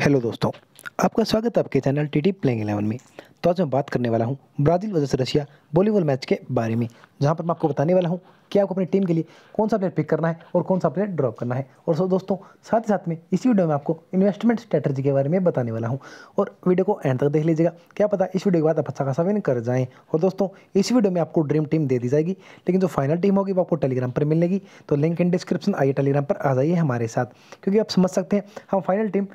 hello दोस्तों आपका स्वागत है आपके channel T T playing eleven में तो आज मैं बात करने वाला हूं Brazil versus Russia volleyball match के बारे में जहां पर मैं आपको बताने वाला हूं कि आपको अपनी टीम के लिए कौन सा प्लेयर पिक करना है और कौन सा प्लेयर ड्रॉप करना है और सो दोस्तों साथ ही साथ में इसी वीडियो में आपको इन्वेस्टमेंट स्ट्रेटजी के बारे में बताने वाला हूँ और वीडियो को एंड तक देख लीजिएगा क्या पता इस वीडियो के बाद आप अच्छा खासा विन कर जाएँ और दोस्तों इस वीडियो में आपको ड्रीम टीम दे दी जाएगी लेकिन जो फाइनल टीम होगी वो आपको टेलीग्राम पर मिलेगी तो लिंक इन डिस्क्रिप्शन आइए टेलीग्राम पर आ जाइए हमारे साथ क्योंकि आप समझ सकते हैं हम फाइनल टीम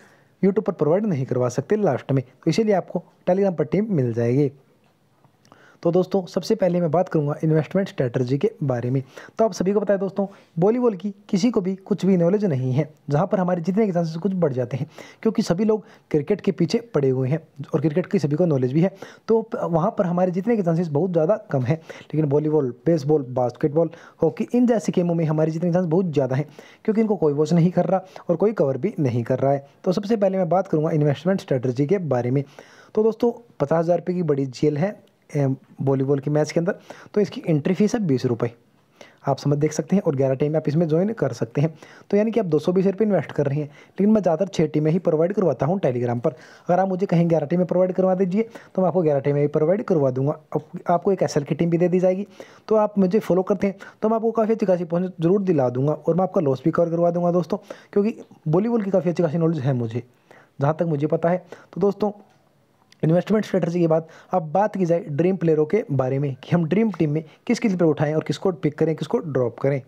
यूट्यूब पर प्रोवाइड नहीं करवा सकते लास्ट में तो इसीलिए आपको टेलीग्राम पर टीम मिल जाएगी तो दोस्तों सबसे पहले मैं बात करूँगा इन्वेस्टमेंट स्ट्रेटर्जी के बारे में तो आप सभी को बताया दोस्तों बॉलीवॉल की किसी को भी कुछ भी नॉलेज नहीं है जहाँ पर हमारे जितने के चांसेस कुछ बढ़ जाते हैं क्योंकि सभी लोग क्रिकेट के पीछे पड़े हुए हैं और क्रिकेट की सभी को नॉलेज भी है तो वहाँ पर हमारे जितने के चांसेस बहुत ज़्यादा कम है लेकिन वॉलीबॉल बेसबॉल बास्केटबॉल हॉकी इन जैसे गेमों में हमारे जितने चांस बहुत ज़्यादा हैं क्योंकि इनको कोई वॉच नहीं कर रहा और कोई कवर भी नहीं कर रहा है तो सबसे पहले मैं बात करूँगा इन्वेस्टमेंट स्ट्रेटर्जी के बारे में तो दोस्तों पचास हज़ार रुपये की बड़ी जेल है वॉलीबॉल के मैच के अंदर तो इसकी एंट्री फीस है बीस रुपये आप समझ देख सकते हैं और ग्यारह टीम आप इसमें ज्वाइन कर सकते हैं तो यानी कि आप दो सौ बीस रुपये इन्वेस्ट कर रहे हैं लेकिन मैं ज़्यादातर छः टीमें ही प्रोवाइड करवाता हूँ टेलीग्राम पर अगर आप मुझे कहीं ग्यारह टीमें प्रोवाइड करवा दीजिए तो मैं आपको ग्यारह टीमें भी प्रोवाइड करवा दूँगा आपको एक एस की टीम भी दे दी जाएगी तो आप मुझे फॉलो करते हैं तो मैं आपको काफ़ी अच्छी खासी पहुँच जरूर दिला दूँगा और मैं आपका लॉस भी कवर करवा दूँगा दोस्तों क्योंकि वॉलीबॉल की काफ़ी अच्छी खासी नॉलेज है मुझे जहाँ तक मुझे पता है तो दोस्तों इन्वेस्टमेंट स्ट्रेटजी के बाद अब बात की जाए ड्रीम प्लेयरों के बारे में कि हम ड्रीम टीम में किस किस पर उठाएं और किसको पिक करें किसको ड्रॉप करें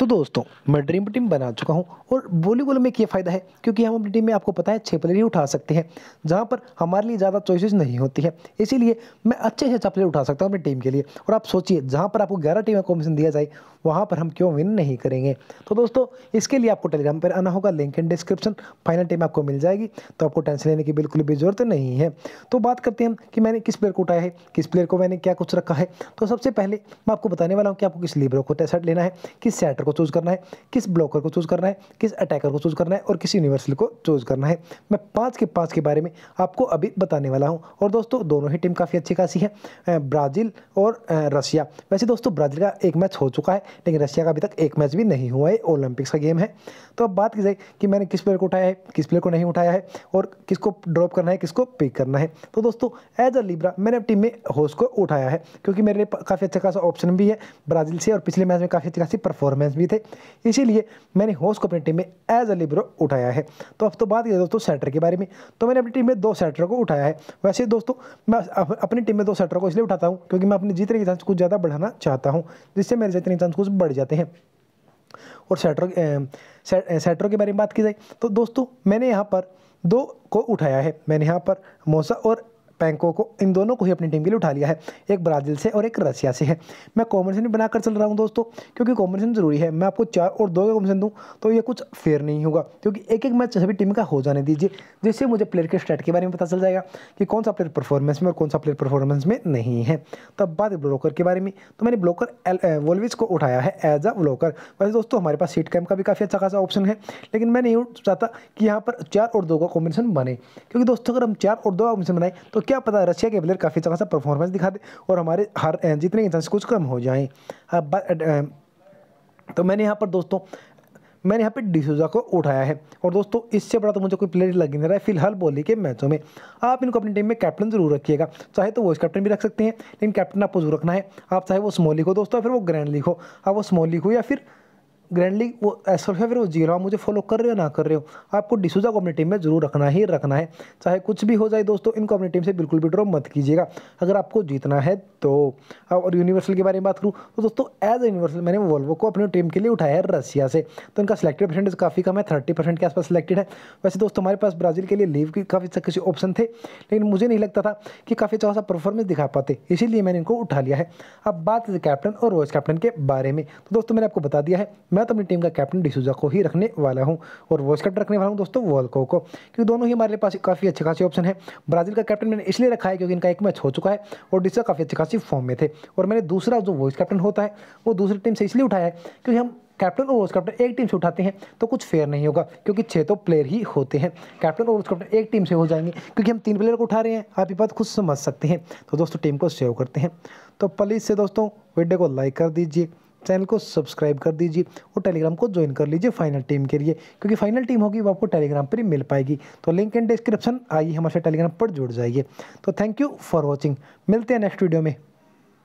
तो दोस्तों मैं ड्रीम टीम बना चुका हूँ और वॉलीबॉल में क्या फ़ायदा है क्योंकि हम अपनी टीम में आपको पता है छः प्लेयर ही उठा सकते हैं जहाँ पर हमारे लिए ज़्यादा चॉइसेस नहीं होती है इसीलिए मैं अच्छे से अच्छा प्लेयर उठा सकता हूँ अपनी टीम के लिए और आप सोचिए जहाँ पर आपको ग्यारह टीम कॉम्बिनेशन दिया जाए वहाँ पर हम क्यों विन नहीं करेंगे तो दोस्तों इसके लिए आपको टेलीग्राम पर आना होगा link in description final team आपको मिल जाएगी तो आपको टेंशन लेने की बिल्कुल भी ज़रूरत नहीं है तो बात करते हैं हम कि मैंने किस प्लेयर को उठाया है किस प्लेयर को मैंने क्या कुछ रखा है तो सबसे पहले मैं आपको बताने वाला हूँ कि आपको किस लीबरों को टैसेट लेना है किस सेटर को चूज़ करना है किस ब्लॉकर को चूज़ करना है किस अटैकर को चूज़ करना है और किस यूनिवर्सल को चूज़ करना है मैं पाँच के पाँच के बारे में आपको अभी बताने वाला हूँ और दोस्तों दोनों ही टीम काफ़ी अच्छी खासी है ब्राज़ील और रशिया वैसे दोस्तों ब्राज़ील का एक मैच हो चुका है लेकिन रशिया का अभी तक एक मैच भी नहीं हुआ है ओलंपिक्स का गेम है तो अब बात की जाए कि मैंने किस प्लेयर को उठाया है किस प्लेयर को नहीं उठाया है और किसको ड्रॉप करना है किसको पिक करना है तो दोस्तों एज अ लिब्रा मैंने टीम में होस्ट को उठाया है क्योंकि मेरे लिए काफ़ी अच्छा खासा ऑप्शन भी है ब्राज़ील से और पिछले मैच में काफ़ी अच्छी खासी परफॉर्मेंस भी थे इसीलिए मैंने होस को अपनी टीम में एज अ लिब्रो उठाया है तो अब तो बात यह दोस्तों सेटर के बारे में तो मैंने अपनी टीम में दो सेटर को उठाया है वैसे दोस्तों मैं अपनी टीम में दो सेटर को इसलिए उठाता हूँ क्योंकि मैं अपने जीतने के चांस कुछ ज़्यादा बढ़ाना चाहता हूँ जिससे मेरे जीतने के चांस कुछ बढ़ जाते हैं और सेटर सेटरों के बारे में बात की जाए तो दोस्तों मैंने यहाँ पर दो को उठाया है मैंने यहाँ पर मोसा और पैंको को इन दोनों को ही अपनी टीम के लिए उठा लिया है एक ब्राज़ील से और एक रसिया से है मैं कॉम्बिनेशन भी बनाकर चल रहा हूँ दोस्तों क्योंकि कॉम्बिनेशन ज़रूरी है मैं आपको चार और दो का कॉम्बिनेशन दूँ तो ये कुछ फेयर नहीं होगा क्योंकि एक एक मैच सभी टीम का हो जाने दीजिए जिससे मुझे प्लेयर के स्टेट के बारे में पता चल जाएगा कि कौन सा प्लेयर परफॉर्मेंस में और कौन सा प्लेयर परफॉर्मेंस में नहीं है तब बात ब्लॉकर के बारे में तो मैंने ब्लॉकर एल को उठाया है एज अ ब्लॉकर वैसे दोस्तों हमारे पास सीट कैम का भी काफ़ी अच्छा खासा ऑप्शन है लेकिन मैं नहीं चाहता कि यहाँ पर चार और दो का कॉम्बिनेशन बने क्योंकि दोस्तों अगर हम चार और दो का कॉम्बिनेशन बनाए तो क्या पता रशिया के प्लेयर काफ़ी अच्छा परफॉर्मेंस दिखा दे और हमारे हर जितने इंसान कुछ कम हो जाएँ तो मैंने यहाँ पर दोस्तों मैंने यहाँ पे डिसूजा को उठाया है और दोस्तों इससे बड़ा तो मुझे कोई प्लेयर लग नहीं रहा है फिलहाल बोली के मैचों में आप इनको अपनी टीम में कैप्टन जरूर रखिएगा चाहे तो वॉइस कैप्टन भी रख सकते हैं लेकिन कैप्टन आपको जरूर रखना है आप चाहे वो स्मॉल लिखो दोस्तों या फिर वो ग्रैंड लिखो आप वो स्मॉल लिखो या फिर ग्रैंडली वो है फिर वो जी रहा हूँ मुझे फॉलो कर रहे हो ना कर रहे हो आपको डिसूजा को अपनी टीम में जरूर रखना ही रखना है चाहे कुछ भी हो जाए दोस्तों इनको अपनी टीम से बिल्कुल भी ड्रॉ मत कीजिएगा अगर आपको जीतना है तो और यूनिवर्सल के बारे में बात करूँ तो दोस्तों एज यूनिवर्सल मैंने वोल्वो को अपनी टीम के लिए उठाया है रसिया से तो इनका सिलेक्टेड परसेंटेज काफ़ी कम है थर्टी परसेंट के आसपास सिलेक्टेड है वैसे दोस्तों हमारे पास ब्राज़ील के लिए लीव की काफ़ी अच्छे किसी ऑप्शन थे लेकिन मुझे नहीं लगता था कि काफ़ी अच्छा सा परफॉर्मेंस दिखा पाते इसीलिए मैंने इनको उठा लिया है अब बात कैप्टन और वाइस कैप्टन के बारे में तो दोस्तों मैंने आपको बता दिया है मैं तो अपनी टीम का कैप्टन डिसूजा को ही रखने वाला हूँ और वॉइस कैप्टन रखने वाला हूँ दोस्तों वॉलको को क्योंकि दोनों ही हमारे पास काफ़ी अच्छे खासी ऑप्शन है ब्राज़ील का कैप्टन मैंने इसलिए रखा है क्योंकि इनका एक मैच हो चुका है और डिसूजा काफ़ी अच्छी खासी फॉर्म में थे और मैंने दूसरा जो वॉइस कैप्टन होता है वो दूसरी टीम से इसलिए उठाया है क्योंकि हम कैप्टन और वाइस कैप्टन एक टीम से उठाते हैं तो कुछ फेयर नहीं होगा क्योंकि छः तो प्लेयर ही होते हैं कैप्टन और वॉइस कैप्टन एक टीम से हो जाएंगे क्योंकि हम तीन प्लेयर को उठा रहे हैं आप ये बात खुद समझ सकते हैं तो दोस्तों टीम को सेव करते हैं तो प्लीज़ से दोस्तों वीडियो को लाइक कर दीजिए चैनल को सब्सक्राइब कर दीजिए और टेलीग्राम को ज्वाइन कर लीजिए फाइनल टीम के लिए क्योंकि फाइनल टीम होगी वो आपको टेलीग्राम पर ही मिल पाएगी तो लिंक इन डिस्क्रिप्शन आइए हमारे टेलीग्राम पर जुड़ जाइए तो थैंक यू फॉर वॉचिंग मिलते हैं नेक्स्ट वीडियो में